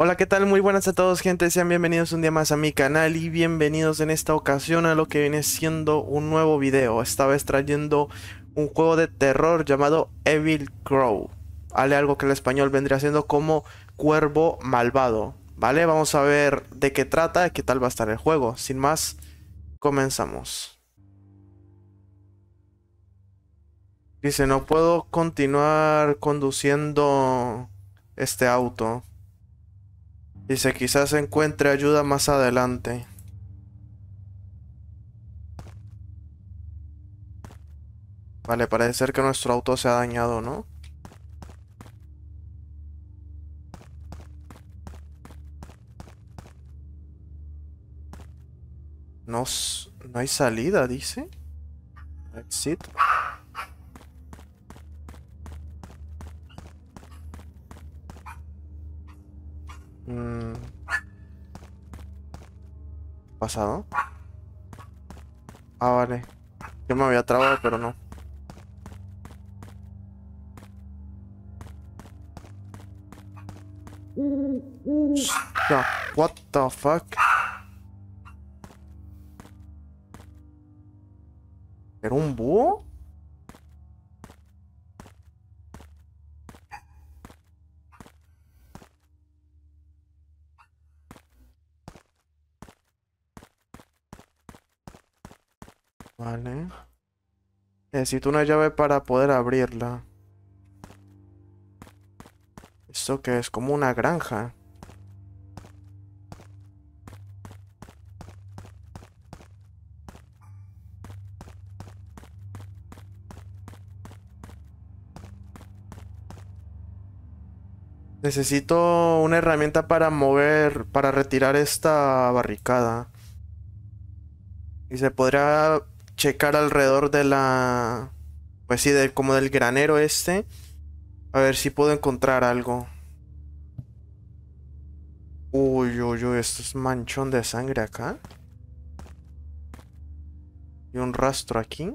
Hola, ¿qué tal? Muy buenas a todos, gente. Sean bienvenidos un día más a mi canal y bienvenidos en esta ocasión a lo que viene siendo un nuevo video. Esta vez trayendo un juego de terror llamado Evil Crow. algo que el español vendría siendo como Cuervo Malvado. Vale, vamos a ver de qué trata, y qué tal va a estar el juego. Sin más, comenzamos. Dice, no puedo continuar conduciendo este auto. Dice, quizás encuentre ayuda más adelante. Vale, parece ser que nuestro auto se ha dañado, ¿no? No, no hay salida, dice. Exit. Mm. ¿Pasado? Ah, vale. Yo me había trabado, pero no. No. What the fuck? ¿Era un búho? Necesito una llave para poder abrirla. ¿Esto que es? Como una granja. Necesito una herramienta para mover, para retirar esta barricada. Y se podría checar alrededor de la... Pues sí, del, como del granero este. A ver si puedo encontrar algo. Uy, uy, uy, esto es manchón de sangre acá. Y un rastro aquí.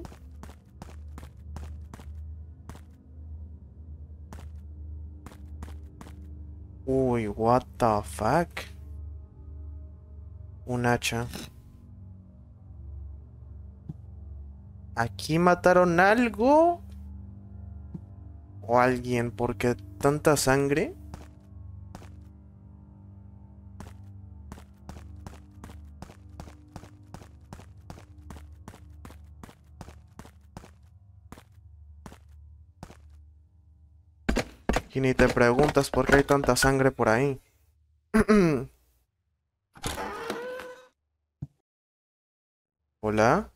Uy, what the fuck. Un hacha. ¿Aquí mataron algo? ¿O alguien? Porque tanta sangre. Y ni te preguntas por qué hay tanta sangre por ahí. ¿Hola?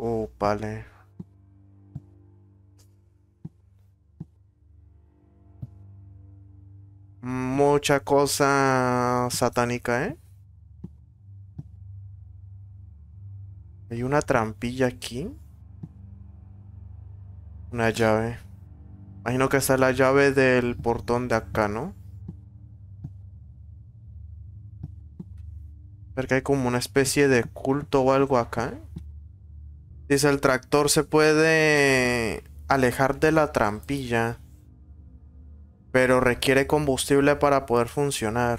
Oh, vale. Mucha cosa satánica, ¿eh? Hay una trampilla aquí. Una llave. Imagino que esa es la llave del portón de acá, ¿no? Porque hay como una especie de culto o algo acá, ¿eh? Dice, el tractor se puede alejar de la trampilla, pero requiere combustible para poder funcionar.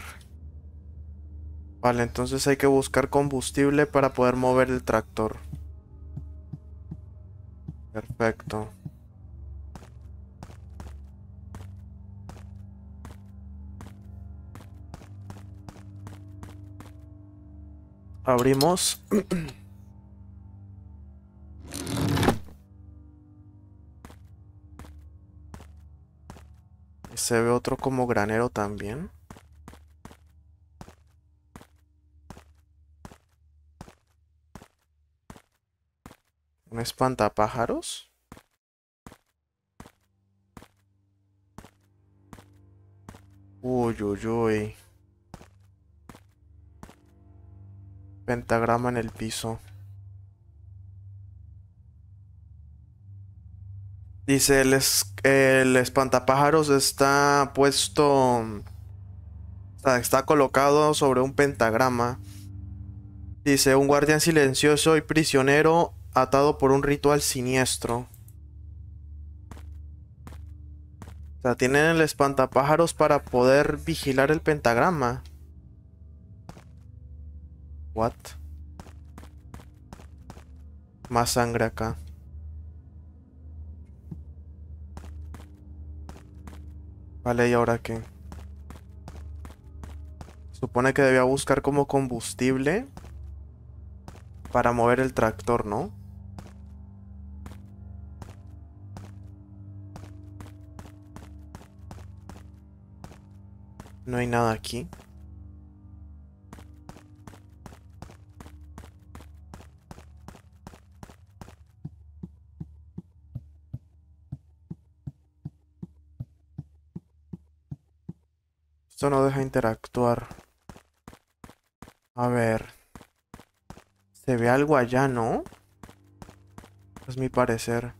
Vale, entonces hay que buscar combustible para poder mover el tractor. Perfecto. Abrimos. Se ve otro como granero también. ¿Un espantapájaros? Uy, uy, uy. Pentagrama en el piso. Dice, el, el espantapájaros está puesto... Está, está colocado sobre un pentagrama. Dice, un guardián silencioso y prisionero atado por un ritual siniestro. O sea, tienen el espantapájaros para poder vigilar el pentagrama. What? Más sangre acá. Vale, ¿y ahora qué? Supone que debía buscar como combustible para mover el tractor, ¿no? No hay nada aquí. Esto no deja interactuar. A ver. Se ve algo allá, ¿no? Es mi parecer.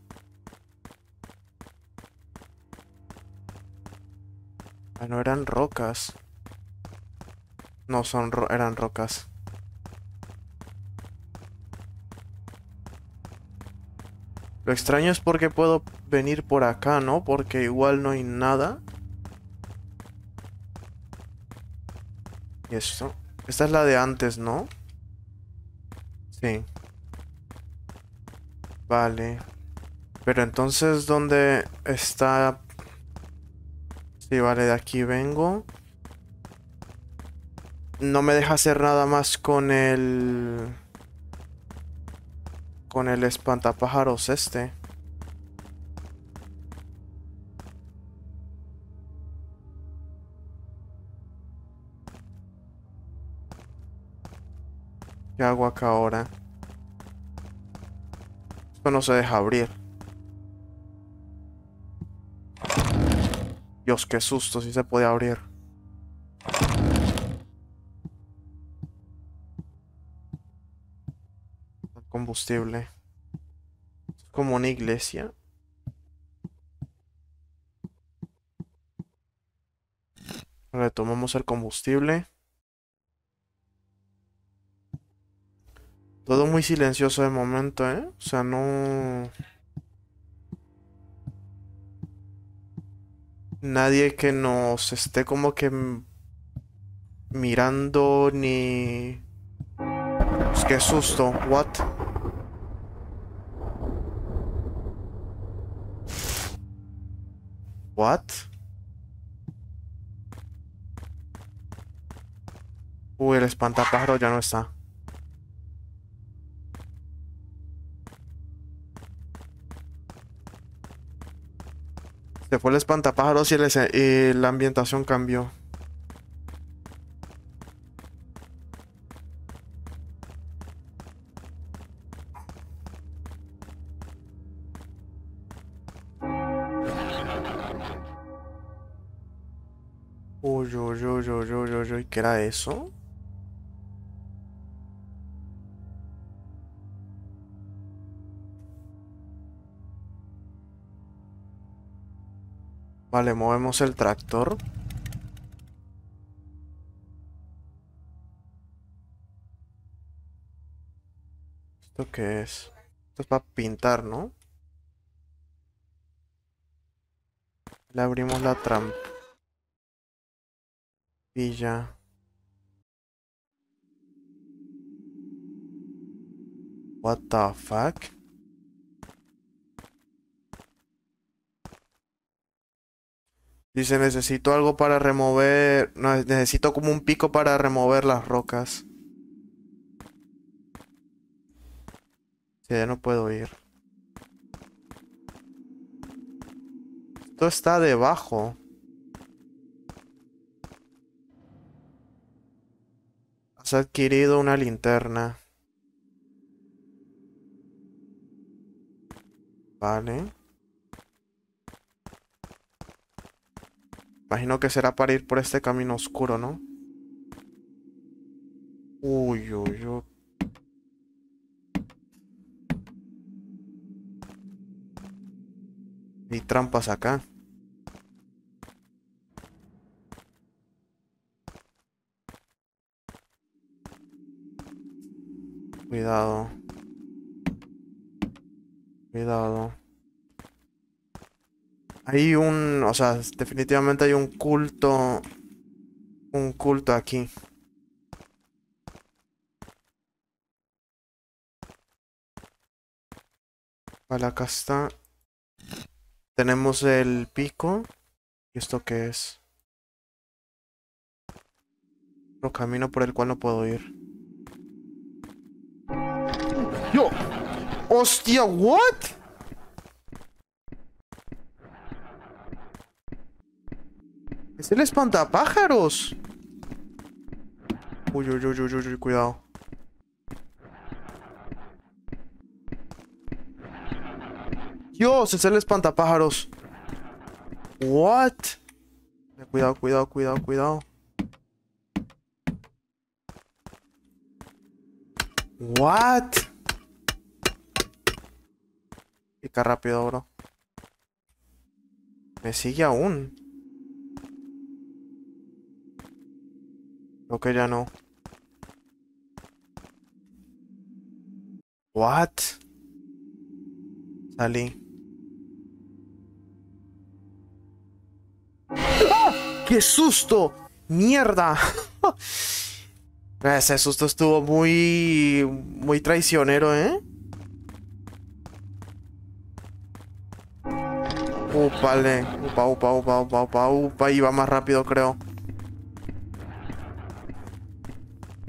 Ah, no eran rocas. No, son eran rocas. Lo extraño es porque puedo venir por acá, ¿no? Porque igual no hay nada. Y esto. Esta es la de antes, ¿no? Sí. Vale. Pero entonces, ¿dónde está? Sí, vale, de aquí vengo. No me deja hacer nada más con el... Con el espantapájaros este. ¿Qué hago acá ahora? Esto no se deja abrir. Dios, qué susto, si se puede abrir. Combustible. Es como una iglesia. Retomamos el combustible. Todo muy silencioso de momento, ¿eh? O sea, no... Nadie que nos esté como que mirando ni... Pues qué susto, what? What? Uy, el espantapájaro ya no está. Se fue el espantapájaros y, el, y la ambientación cambió. Uy, uy, uy, uy, uy, uy, ¿qué era eso? Vale, movemos el tractor. ¿Esto qué es? Esto es para pintar, ¿no? Le abrimos la trampa. Pilla. What the fuck? Dice, necesito algo para remover... No, necesito como un pico para remover las rocas. Sí, ya no puedo ir. Esto está debajo. Has adquirido una linterna. Vale. Imagino que será para ir por este camino oscuro, ¿no? Uy, uy, uy. Ni trampas acá. Cuidado. Cuidado. Hay un, o sea, definitivamente hay un culto, un culto aquí. Vale, acá está. Tenemos el pico. ¿Y esto qué es? Otro camino por el cual no puedo ir. ¡Yo! ¡Hostia, what! Es el espantapájaros. Uy, uy, uy, uy, uy, cuidado. Dios, es el espantapájaros. What? Cuidado, cuidado, cuidado, cuidado. What? Pica rápido, bro. Me sigue aún. Creo que ya no. What? Salí. ¡Ah! ¡Qué susto! ¡Mierda! Ah, ese susto estuvo muy... Muy traicionero, ¿eh? Upale. Upa, upa, upa, upa, upa, upa. Iba más rápido, creo.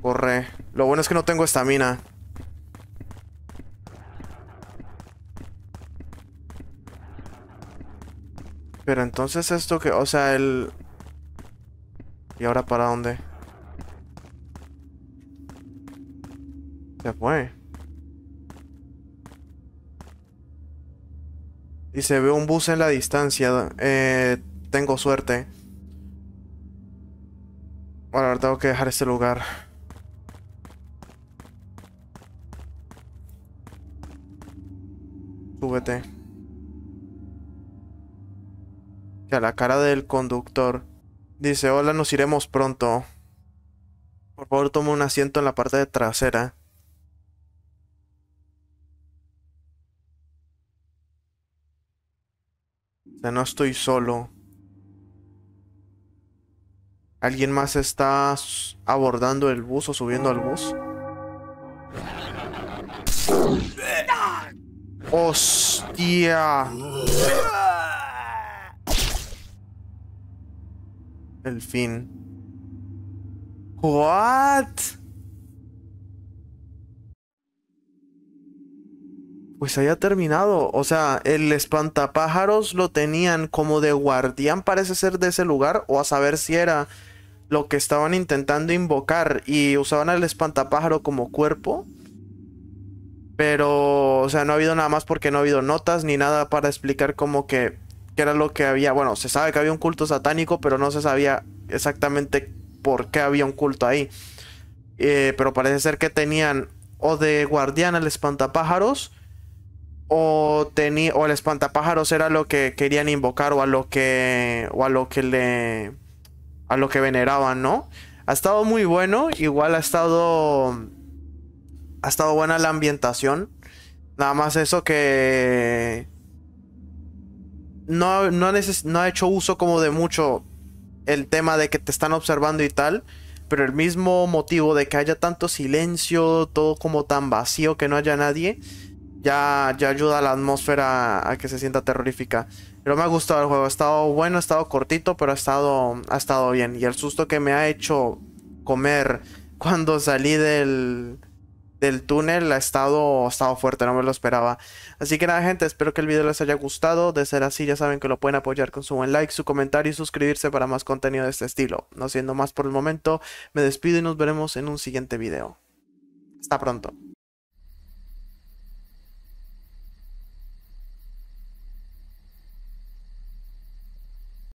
Corre. Lo bueno es que no tengo estamina. Pero entonces esto que... O sea, el... ¿Y ahora para dónde? Se fue. Y se ve un bus en la distancia. Eh, tengo suerte. Bueno, ahora tengo que dejar este lugar. O la cara del conductor. Dice, hola, nos iremos pronto. Por favor, toma un asiento en la parte de trasera. O sea, no estoy solo. ¿Alguien más está abordando el bus o subiendo al bus? ¡Hostia! El fin. ¿What? Pues haya terminado. O sea, el espantapájaros lo tenían como de guardián, parece ser de ese lugar, o a saber si era lo que estaban intentando invocar y usaban al espantapájaro como cuerpo. Pero, o sea, no ha habido nada más porque no ha habido notas ni nada para explicar como que, era lo que había. Bueno, se sabe que había un culto satánico, pero no se sabía exactamente por qué había un culto ahí. Eh, pero parece ser que tenían o de guardián al espantapájaros o, tenía, o el espantapájaros era lo que querían invocar o a lo que o a lo que le a lo que veneraban, ¿no? Ha estado muy bueno, igual ha estado ha estado buena la ambientación. Nada más eso que... No, no, ha hecho uso como de mucho el tema de que te están observando y tal. Pero el mismo motivo de que haya tanto silencio, todo como tan vacío que no haya nadie, ya, ya ayuda a la atmósfera a que se sienta terrorífica. Pero me ha gustado el juego, ha estado bueno, ha estado cortito, pero ha estado, ha estado bien. Y el susto que me ha hecho comer cuando salí del, del túnel ha estado, estado fuerte, no me lo esperaba. Así que nada, gente, espero que el video les haya gustado. De ser así, ya saben que lo pueden apoyar con su buen like, su comentario y suscribirse para más contenido de este estilo. No siendo más por el momento, me despido y nos veremos en un siguiente video. Hasta pronto.